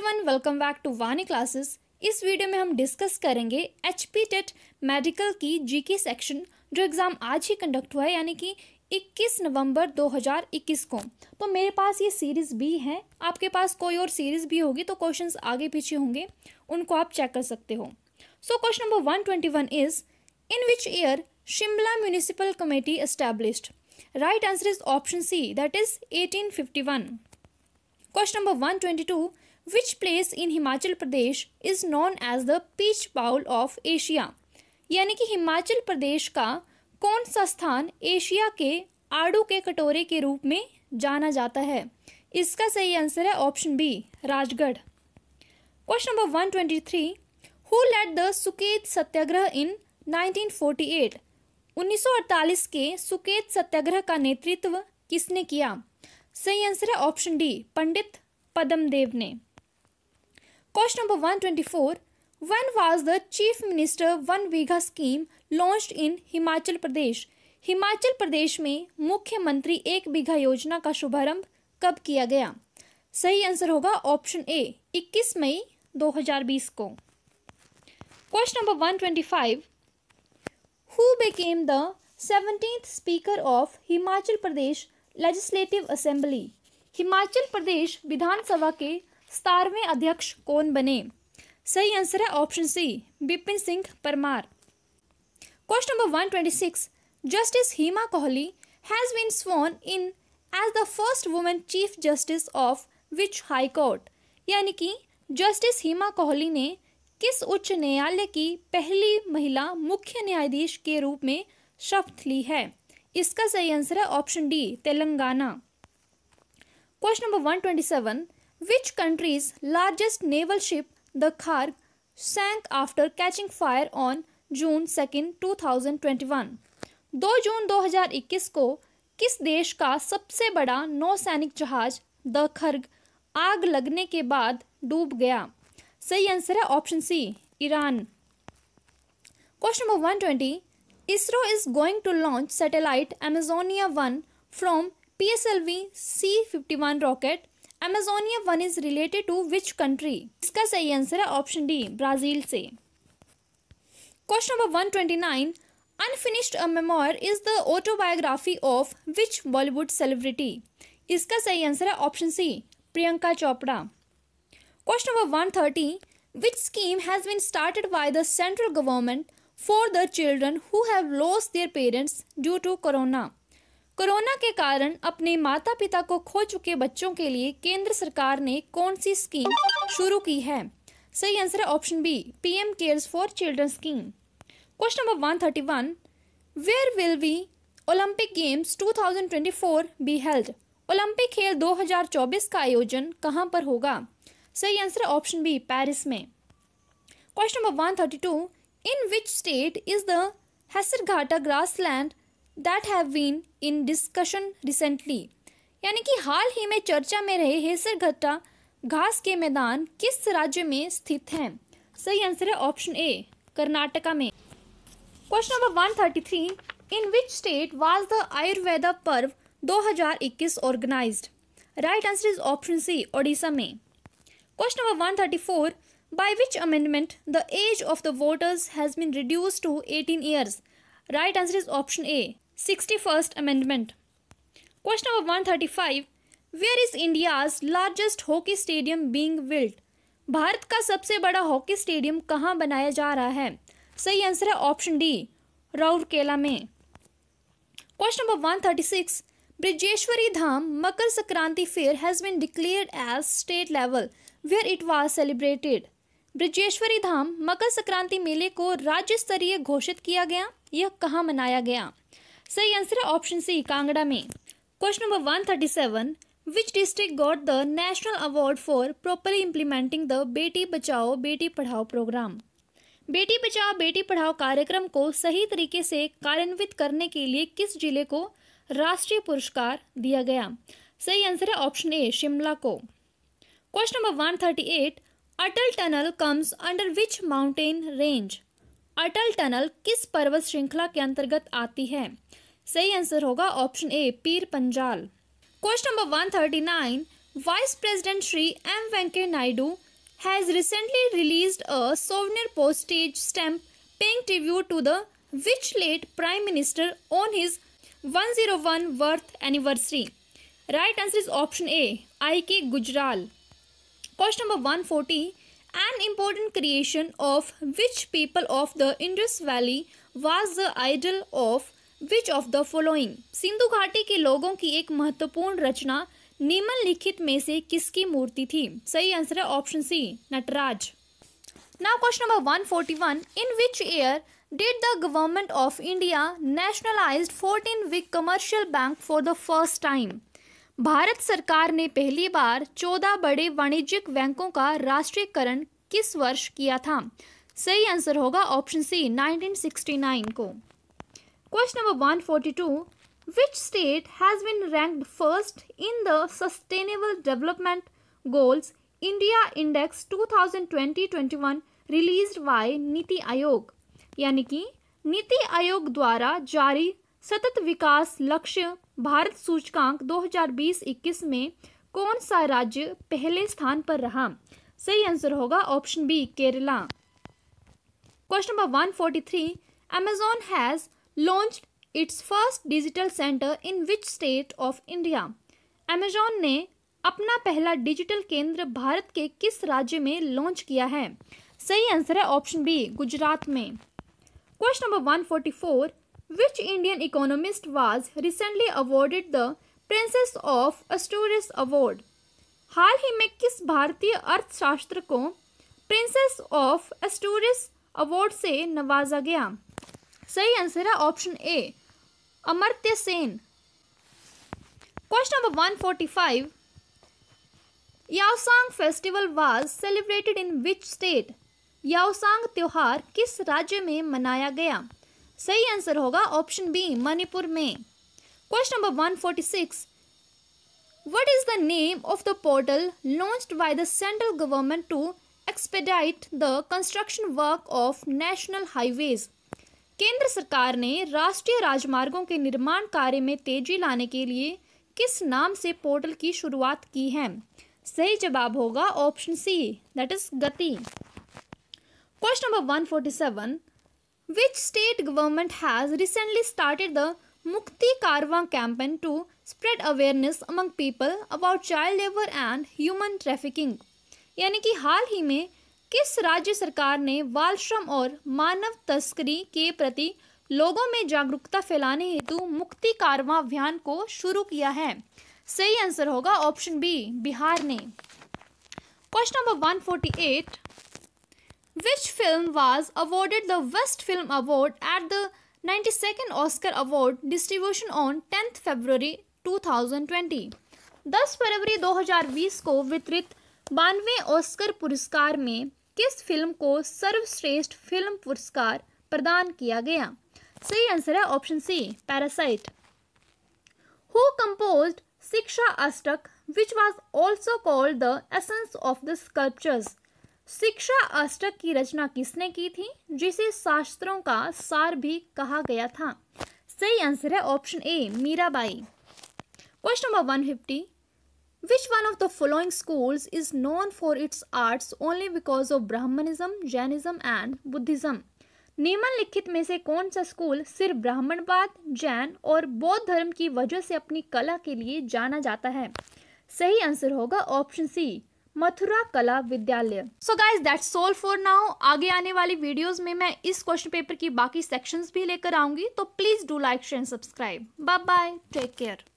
Everyone welcome back to Vani classes इस video में हम डिस्कस करेंगे एच पी टेट मेडिकल की जीके सेक्शन जो एग्ज़ाम आज ही कंडक्ट हुआ है यानी कि 21 नवंबर 2021 को तो मेरे पास ये सीरीज़ भी है आपके पास कोई और सीरीज़ भी होगी तो क्वेश्चंस आगे पीछे होंगे उनको आप चेक कर सकते हो so question number one is in which year Shimla municipal committee established right answer is option C that is eighteen question number one twenty two which place in Himachal Pradesh is known as the peach bowl of Asia? यानी कि हिमाचल प्रदेश का कौन सा स्थान Asia के आड़ू के कटोरे के रूप में जाना जाता है इसका सही आंसर है option B Rajgarh question number three who led the Suket Satyagraha in nineteen forty eight उन्नीस सौ अड़तालीस के सुकेत सत्याग्रह का नेतृत्व किसने किया सही आंसर है ऑप्शन डी पंडित पदमदेव ने Question number 124. When was the Chief Minister One Vigha scheme launched in Himachal Pradesh? Himachal प्रदेश में मुख्यमंत्री एक बीघा योजना का शुभारंभ कब किया गया सही आंसर होगा ऑप्शन ए 21 मई 2020 को question number 125 who became the seventeenth speaker of Himachal Pradesh legislative assembly Himachal Pradesh विधानसभा के सतारवें अध्यक्ष कौन बने सही आंसर है option C Bipin Singh Parmar question number one twenty six justice Hima Kohli has been sworn in as the first women chief justice of which high court यानी कि जस्टिस हीमा कोहली ने किस उच्च न्यायालय की पहली महिला मुख्य न्यायाधीश के रूप में शपथ ली है इसका सही आंसर है option D Telangana question number one twenty seven Which country's largest naval ship, the Kharg, sank after catching fire on June second 2021 दो जून 2021 को किस देश का सबसे बड़ा नौसैनिक जहाज द खर्ग आग लगने के बाद डूब गया सही आंसर है option C Iran question number one twenty ISRO is going to launch satellite Amazonia one from P S L V C fifty one rocket Amazonia one is related to which country इसका सही answer है option D Brazil से question number one twenty nine unfinished memoir is the autobiography of which Bollywood celebrity इसका सही answer है option C Priyanka Chopra question number one thirty which scheme has been started by the central government for the children who have lost their parents due to corona corona के कारण अपने माता पिता को खो चुके बच्चों के लिए केंद्र सरकार ने कौन सी स्कीम शुरू की है सही आंसर है option B PM cares for children scheme question number one where will we Olympic games 2024 be held Olympic खेल 2024 का आयोजन कहां पर होगा सही आंसर ऑप्शन बी पेरिस में question number one thirty two in which state is the Hesaraghatta grassland that have been in discussion recently यानी कि हाल ही में चर्चा में रहे हेसर घट्टा घास के मैदान किस राज्य में स्थित हैं सही आंसर है ऑप्शन ए कर्नाटका में question number one thirty three in which state was the Ayurveda Parv 2021 organise right answer is option C Odisha में question number one four by which amendment the age of the voters has been reduce to eighteen years right answer is option A sixty first amendment question number one thirty five where is India's largest hockey stadium being built Bharat का सबसे बड़ा hockey stadium कहाँ बनाया जा रहा है सही answer है ऑप्शन डी राउरकेला में question number one thirty six Brijeshwari Dham Makar Sankranti fair has been declared as state level where it was celebrated Brijeshwari Dham Makar Sankranti मेले को राज्य स्तरीय घोषित किया गया यह कहाँ मनाया गया सही आंसर है ऑप्शन सी कांगड़ा में question number one thirty seven which district got the national award for properly implementing the Beti Bachao बेटी पढ़ाओ प्रोग्राम बेटी बचाओ बेटी पढ़ाओ कार्यक्रम को सही तरीके से कार्यान्वित करने के लिए किस जिले को राष्ट्रीय पुरस्कार दिया गया सही आंसर है ऑप्शन ए शिमला को question number one thirty eight Atal tunnel comes under which mountain range Atal tunnel किस पर्वत श्रृंखला के अंतर्गत आती है सही आंसर होगा option A Pir Panjal question number one thirty nine vice president Shri M Venkaiah Naidu has recently release a souvenir postage stamp paying tribute to the which late prime minister on his one zero one birth anniversary right answer is option A I K Gujral question number one forty An important creation of which people of the Indus Valley was the idol of which of the following Sindhu घाटी के लोगों की एक महत्वपूर्ण रचना निम्नलिखित में से किसकी मूर्ति थी सही आंसर है option C Nataraj now question number 141 in which year did the government of India nationalised 14 big commercial bank for the first time Bharat सरकार ने पहली बार 14 बड़े वाणिज्यिक बैंकों का राष्ट्रीयकरण किस वर्ष किया था सही आंसर होगा ऑप्शन सी 1969 को question number 142 which state has been ranked first in the sustainable development goals india index 2020-21 released by niti Aayog? यानी कि नीति आयोग द्वारा जारी सतत विकास लक्ष्य भारत सूचकांक 2020-21 में कौन सा राज्य पहले स्थान पर रहा सही आंसर होगा option B Kerala question number 143 Amazon has launch its first digital centre in which state of India Amazon ने अपना पहला डिजिटल केंद्र भारत के किस राज्य में लॉन्च किया है सही आंसर है ऑप्शन बी गुजरात में question number 144 Which Indian economist was recently awarded the princess of Asturias award हाल ही में किस भारतीय अर्थशास्त्र को प्रिंसेस ऑफ Asturias अवार्ड से नवाजा गया सही आंसर है option A Amartya Sen question number 145 Yaosang festival was celebrated in which state Yaosang त्योहार किस राज्य में मनाया गया सही आंसर होगा ऑप्शन बी मणिपुर में question number one forty six What name of the portal the by launched by the central government to expedite the construction work of केंद्र सरकार ने राष्ट्रीय राजमार्गों के निर्माण कार्य में तेजी लाने के लिए किस नाम से पोर्टल की शुरुआत की है सही जवाब होगा option C that is Gati question number 147 which state government has recently started the Mukti Karwa campaign to spread awareness among people about child labor and human trafficking? यानी कि हाल ही में किस राज्य सरकार ने बाल श्रम और मानव तस्करी के प्रति लोगों में जागरूकता फैलाने हेतु मुक्ति कारवा अभियान को शुरू किया है सही आंसर होगा ऑप्शन बी बिहार ने question number 148 Which film was awarded the Best Film Award at the 92nd Oscar Award distribution on 10th February 2020? 10 फरवरी 2020 को वितरित बानवे ऑस्कर पुरस्कार में किस फिल्म को सर्वश्रेष्ठ फिल्म पुरस्कार प्रदान किया गया सही आंसर है option C parasite who composed Shiksha Ashtak which was also called the essence of the sculptures Shiksha Ashtak की रचना किसने की थी जिसे शास्त्रों का सार भी कहा गया था सही आंसर है option A Mirabai question number one fifty which one of the following schools is known for its arts only because of Brahmanism Jainism and Buddhism निम्नलिखित में से कौन सा स्कूल सिर्फ ब्राह्मणवाद जैन और बौद्ध धर्म की वजह से अपनी कला के लिए जाना जाता है सही आंसर होगा ऑप्शन सी मथुरा कला विद्यालय so guys that's all for now आगे आने वाली वीडियोस में मैं इस क्वेश्चन पेपर की बाकी सेक्शंस भी लेकर आऊंगी तो please do like share subscribe bye bye take care